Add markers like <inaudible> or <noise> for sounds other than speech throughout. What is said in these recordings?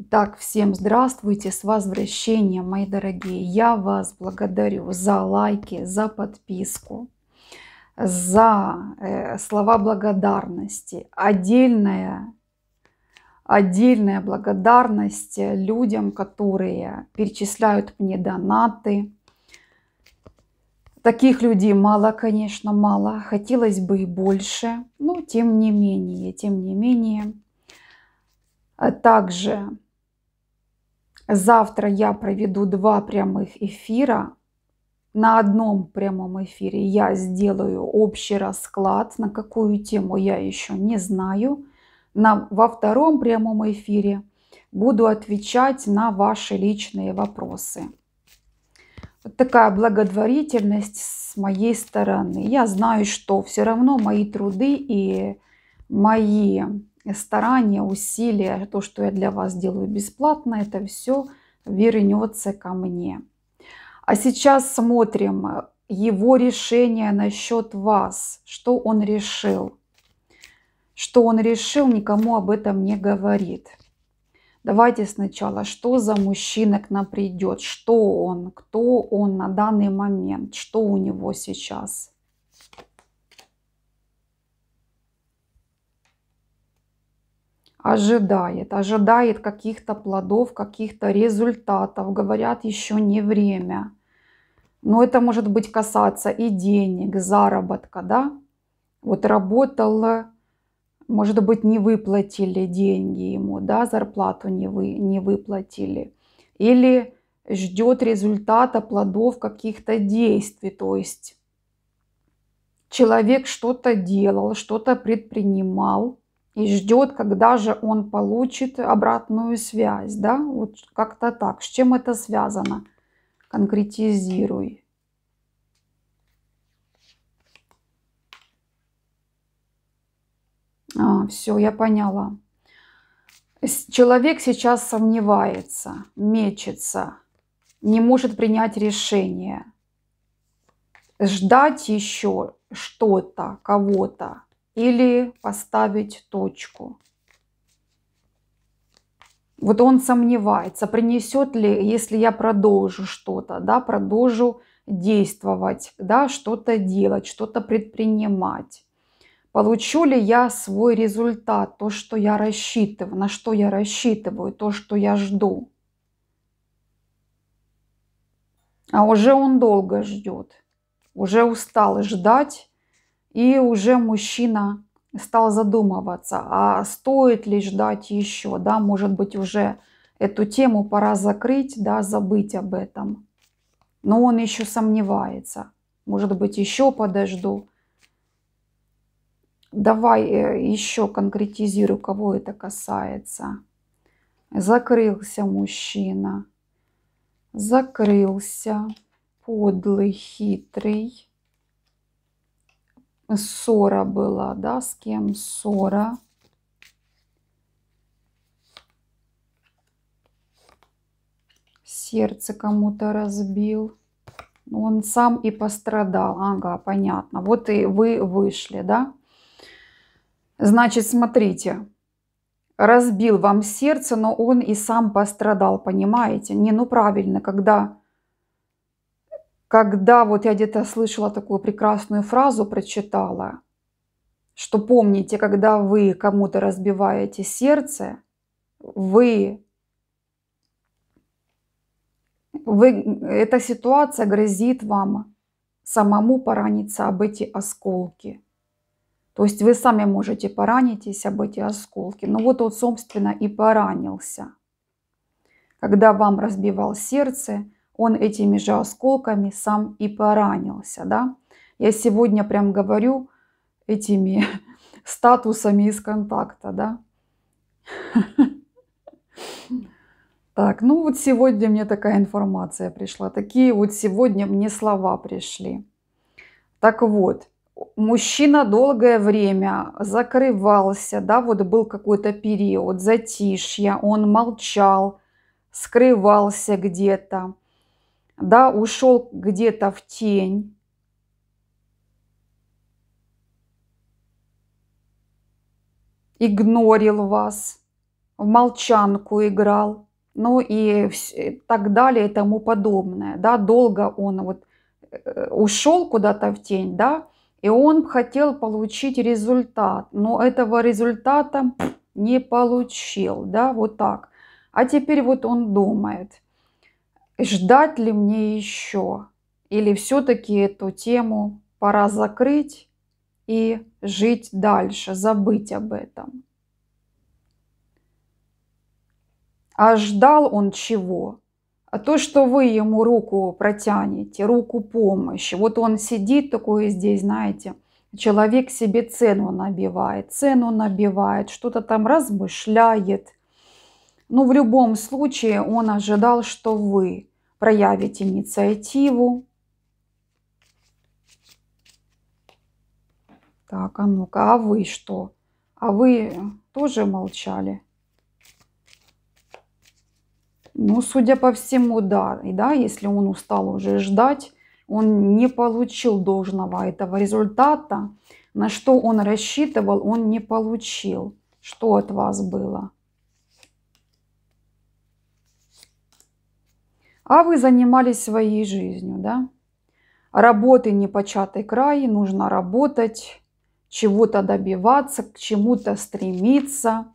Итак, всем здравствуйте, с возвращением, мои дорогие. Я вас благодарю за лайки, за подписку, за э, слова благодарности. Отдельная, отдельная благодарность людям, которые перечисляют мне донаты. Таких людей мало, конечно, мало. Хотелось бы и больше, но тем не менее, тем не менее. Также Завтра я проведу два прямых эфира. На одном прямом эфире я сделаю общий расклад, на какую тему я еще не знаю. На, во втором прямом эфире буду отвечать на ваши личные вопросы. Вот такая благотворительность с моей стороны. Я знаю, что все равно мои труды и мои старания, усилия, то, что я для вас делаю бесплатно, это все вернется ко мне. А сейчас смотрим э, его решение насчет вас, что он решил. Что он решил, никому об этом не говорит. Давайте сначала, что за мужчина к нам придет, что он, кто он на данный момент, что у него сейчас – ожидает, ожидает каких-то плодов, каких-то результатов, говорят, еще не время. Но это может быть касаться и денег, заработка, да? Вот работал, может быть, не выплатили деньги ему, да, зарплату не, вы, не выплатили. Или ждет результата плодов каких-то действий, то есть человек что-то делал, что-то предпринимал, и ждет, когда же он получит обратную связь, да, вот как-то так. С чем это связано? Конкретизируй. А, все, я поняла. Человек сейчас сомневается, мечется, не может принять решение. Ждать еще что-то, кого-то или поставить точку. Вот он сомневается, принесет ли, если я продолжу что-то, да, продолжу действовать, да, что-то делать, что-то предпринимать. Получу ли я свой результат, то, что я рассчитываю, на что я рассчитываю, то, что я жду. А уже он долго ждет, уже устал ждать, и уже мужчина стал задумываться, а стоит ли ждать еще, да, может быть, уже эту тему пора закрыть, да, забыть об этом. Но он еще сомневается. Может быть, еще подожду. Давай э, еще конкретизирую, кого это касается. Закрылся мужчина. Закрылся. Подлый, хитрый ссора была, да, с кем ссора. Сердце кому-то разбил. Ну, он сам и пострадал. Ага, понятно. Вот и вы вышли, да? Значит, смотрите. Разбил вам сердце, но он и сам пострадал, понимаете? Не, ну правильно, когда когда вот я где-то слышала такую прекрасную фразу, прочитала, что помните, когда вы кому-то разбиваете сердце, вы, вы, эта ситуация грозит вам самому пораниться об эти осколки. То есть вы сами можете поранитесь об эти осколки. Но вот он, собственно, и поранился. Когда вам разбивал сердце – он этими же осколками сам и поранился. Да? Я сегодня прям говорю этими <laughs> статусами из контакта. Да? <laughs> Так, ну вот сегодня мне такая информация пришла. Такие вот сегодня мне слова пришли. Так вот, мужчина долгое время закрывался, да, вот был какой-то период затишья, он молчал, скрывался где-то да, ушел где-то в тень. игнорил вас, в молчанку играл, ну и э, так далее и тому подобное. Да, долго он вот э, ушел куда-то в тень, да, и он хотел получить результат, но этого результата не получил, да, вот так. А теперь вот он думает – ждать ли мне еще? Или все-таки эту тему пора закрыть и жить дальше, забыть об этом? А ждал он чего? А то, что вы ему руку протянете, руку помощи. Вот он сидит такой здесь, знаете, человек себе цену набивает, цену набивает, что-то там размышляет – но ну, в любом случае он ожидал, что вы проявите инициативу. Так, а ну-ка, а вы что? А вы тоже молчали? Ну, судя по всему, да. И да, если он устал уже ждать, он не получил должного этого результата, на что он рассчитывал, он не получил. Что от вас было? а вы занимались своей жизнью, да? Работы не непочатый край, нужно работать, чего-то добиваться, к чему-то стремиться.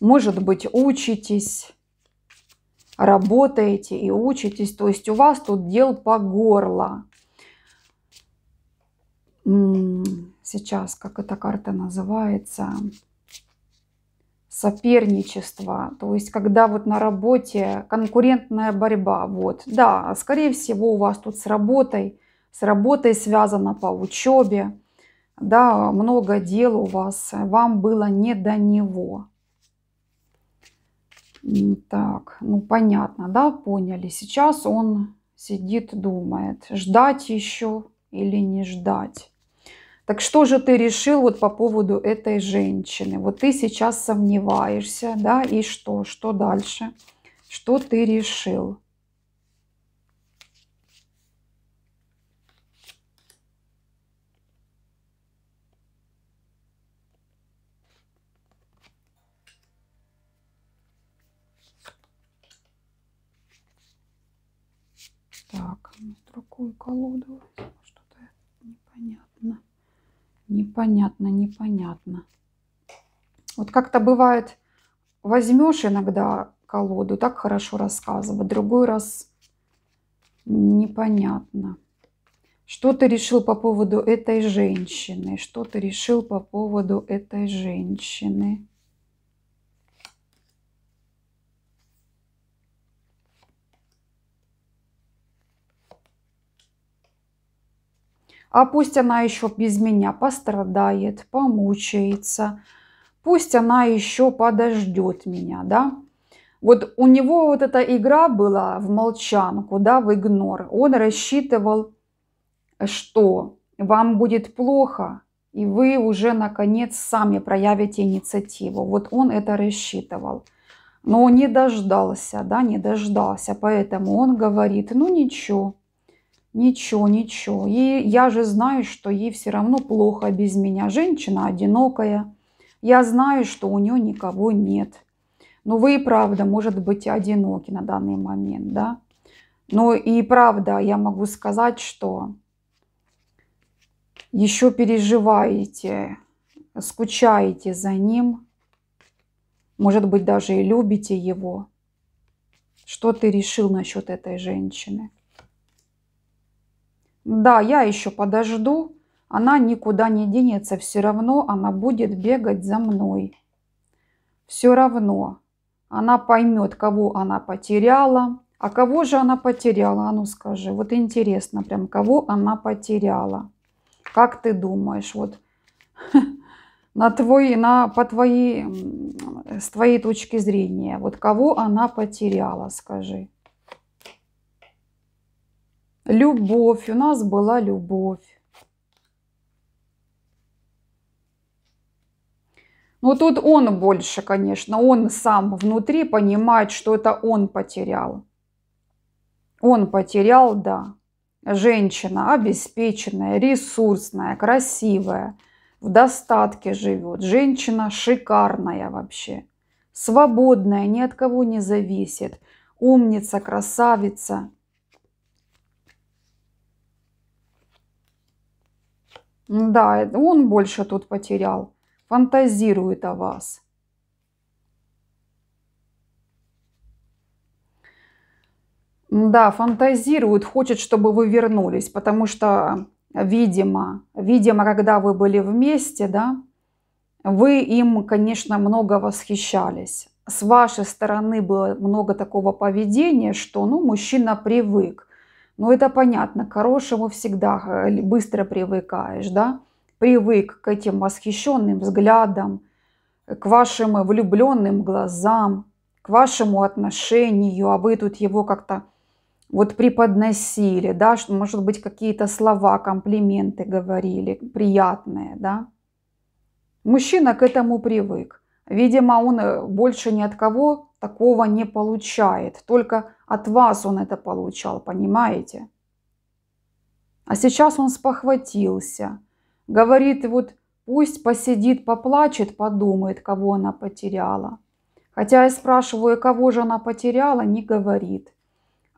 Может быть, учитесь, работаете и учитесь, то есть у вас тут дел по горло. Сейчас, как эта карта называется, соперничество, то есть когда вот на работе конкурентная борьба, вот, да, скорее всего у вас тут с работой, с работой связано по учебе, да, много дел у вас, вам было не до него. Так, ну понятно, да, поняли. Сейчас он сидит, думает, ждать еще или не ждать. Так что же ты решил вот по поводу этой женщины? Вот ты сейчас сомневаешься, да, и что? Что дальше? Что ты решил? Так, а ну, другую колоду, что-то непонятно. Непонятно, непонятно. Вот как-то бывает, возьмешь иногда колоду, так хорошо рассказывать, другой раз непонятно. Что ты решил по поводу этой женщины? Что ты решил по поводу этой женщины? А пусть она еще без меня пострадает, помучается. Пусть она еще подождет меня, да. Вот у него вот эта игра была в молчанку, да, в игнор. Он рассчитывал, что вам будет плохо, и вы уже наконец сами проявите инициативу. Вот он это рассчитывал. Но не дождался, да, не дождался. Поэтому он говорит, ну ничего, Ничего, ничего. И я же знаю, что ей все равно плохо без меня. Женщина одинокая. Я знаю, что у нее никого нет. Но ну, вы и правда, может быть, одиноки на данный момент, да? Но ну, и правда, я могу сказать, что еще переживаете, скучаете за ним, может быть, даже и любите его. Что ты решил насчет этой женщины? Да, я еще подожду. Она никуда не денется, все равно она будет бегать за мной. Все равно она поймет, кого она потеряла. А кого же она потеряла? А ну скажи, вот интересно прям, кого она потеряла? Как ты думаешь, вот <laughs> на твой, на, по твоей, с твоей точки зрения, вот кого она потеряла, скажи? Любовь. У нас была любовь. Но ну, тут он больше, конечно, он сам внутри понимает, что это он потерял. Он потерял, да. Женщина обеспеченная, ресурсная, красивая, в достатке живет. Женщина шикарная вообще, свободная, ни от кого не зависит. Умница, красавица, Да, он больше тут потерял. Фантазирует о вас. Да, фантазирует, хочет, чтобы вы вернулись, потому что, видимо, видимо, когда вы были вместе, да, вы им, конечно, много восхищались. С вашей стороны было много такого поведения, что, ну, мужчина привык. Ну, это понятно, к хорошему всегда э, быстро привыкаешь, да? Привык к этим восхищенным взглядам, к вашим э, влюбленным глазам, к вашему отношению, а вы тут его как-то вот преподносили, да, что, может быть, какие-то слова, комплименты говорили, приятные, да. Мужчина к этому привык. Видимо, он э, больше ни от кого такого не получает. Только от вас он это получал, понимаете? А сейчас он спохватился. Говорит, вот пусть посидит, поплачет, подумает, кого она потеряла. Хотя я спрашиваю, кого же она потеряла, не говорит.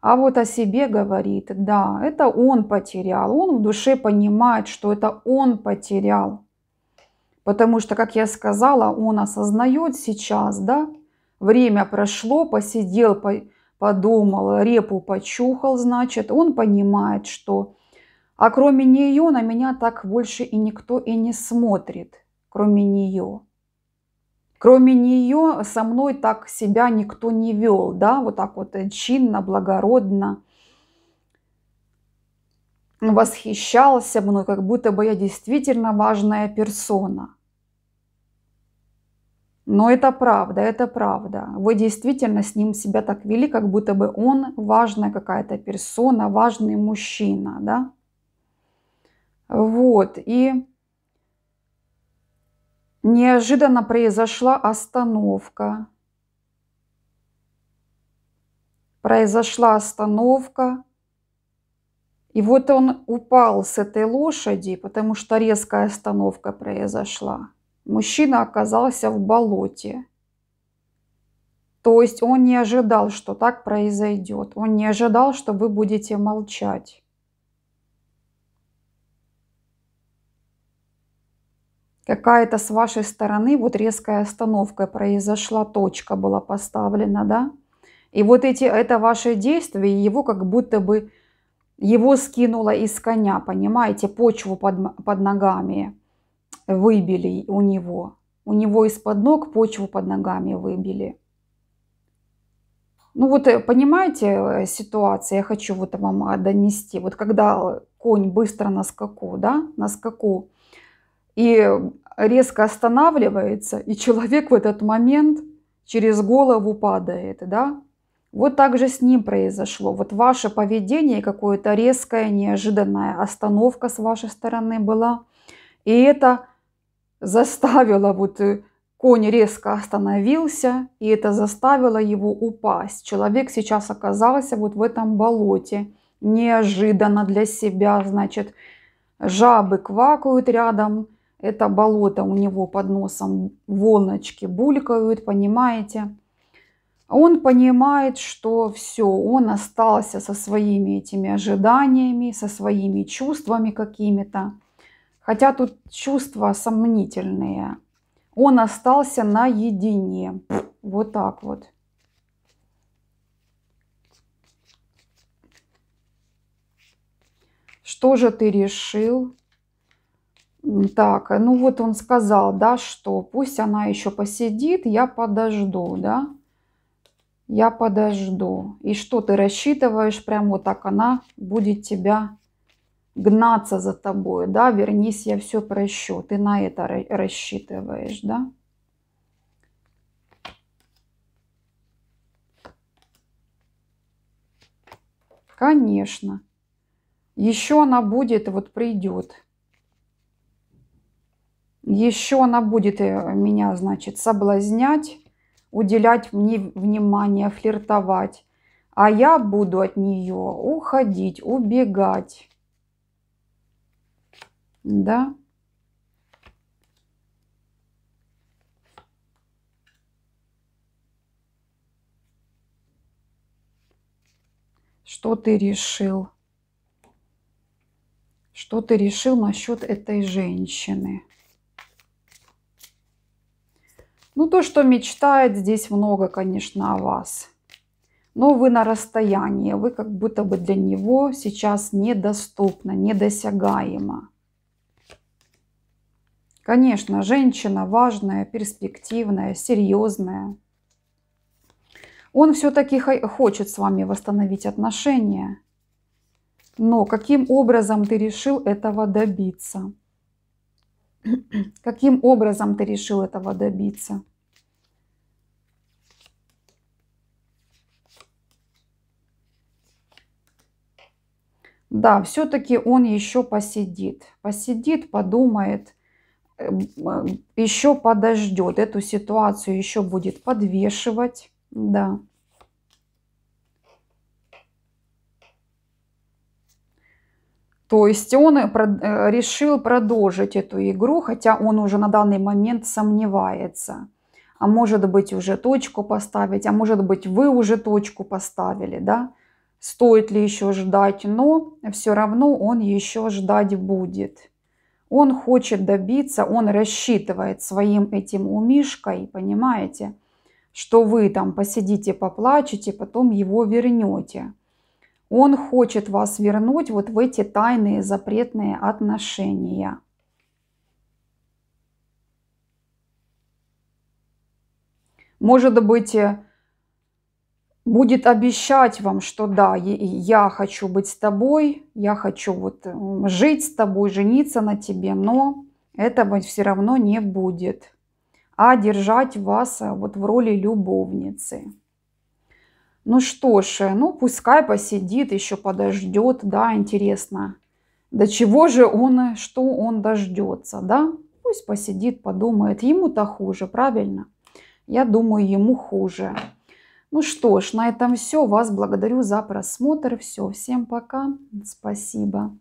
А вот о себе говорит, да, это он потерял. Он в душе понимает, что это он потерял. Потому что, как я сказала, он осознает сейчас, да, время прошло, посидел, посидел подумал, репу почухал, значит, он понимает, что а кроме нее на меня так больше и никто и не смотрит, кроме нее. Кроме нее со мной так себя никто не вел, да, вот так вот э, чинно, благородно восхищался мной, как будто бы я действительно важная персона. Но это правда, это правда. Вы действительно с ним себя так вели, как будто бы он важная какая-то персона, важный мужчина, да? Вот, и неожиданно произошла остановка. Произошла остановка. И вот он упал с этой лошади, потому что резкая остановка произошла. Мужчина оказался в болоте. То есть он не ожидал, что так произойдет. Он не ожидал, что вы будете молчать. Какая-то с вашей стороны вот резкая остановка произошла, точка была поставлена, да? И вот эти, это ваше действие, его как будто бы, его скинуло из коня, понимаете, почву под, под ногами выбили у него. У него из-под ног почву под ногами выбили. Ну вот э, понимаете э, ситуацию, я хочу вот вам а, донести. Вот когда конь быстро на скаку, да, на скаку, и резко останавливается, и человек в этот момент через голову падает, да. Вот так же с ним произошло. Вот ваше поведение, какое-то резкое, неожиданная остановка с вашей стороны была. И это заставило вот э, конь резко остановился, и это заставило его упасть. Человек сейчас оказался вот в этом болоте, неожиданно для себя, значит, жабы квакают рядом, это болото у него под носом, волночки булькают, понимаете? Он понимает, что все, он остался со своими этими ожиданиями, со своими чувствами какими-то. Хотя тут чувства сомнительные. Он остался наедине. Вот так вот. Что же ты решил? Так, э, ну вот он сказал, да, что пусть она еще посидит, я подожду, да. Я подожду. И что ты рассчитываешь, прям вот так она будет тебя гнаться за тобой, да, вернись, я все прощу, ты на это рассчитываешь, да. Конечно. Еще она будет, вот придет. Еще она будет э, меня, значит, соблазнять, уделять мне внимание, флиртовать. А я буду от нее уходить, убегать да. Что ты решил? Что ты решил насчет этой женщины? Ну, то, что мечтает, здесь много, конечно, о вас. Но вы на расстоянии, вы как будто бы для него сейчас недоступно, недосягаемо. Конечно, женщина важная, перспективная, серьезная. Он все-таки хочет с вами восстановить отношения. Но каким образом ты решил этого добиться? <clears throat> Каким образом ты решил этого добиться? Да, все-таки он еще посидит. Посидит, подумает – Э, а, еще подождет, эту ситуацию еще будет подвешивать, да. То есть он э, э, решил продолжить эту игру, хотя он уже на данный момент сомневается. А может быть уже точку поставить, а может быть вы уже точку поставили, да? Стоит ли еще ждать, но все равно он еще ждать будет. Он хочет добиться, он рассчитывает своим этим умишкой, понимаете, что вы там посидите, поплачете, потом его вернете. Он хочет вас вернуть вот в эти тайные запретные отношения. Может быть, э, будет обещать вам, что да, я хочу быть с тобой, я хочу вот жить с тобой, жениться на тебе, но этого все равно не будет, а держать вас э, вот в роли любовницы. Ну что ж, э, ну пускай посидит, еще подождет, да, интересно, до чего же он, э, что он дождется, да? Пусть посидит, подумает, ему-то хуже, правильно? Я думаю, ему хуже. Ну что ж, на этом все. Вас благодарю за просмотр. Все, всем пока. Спасибо.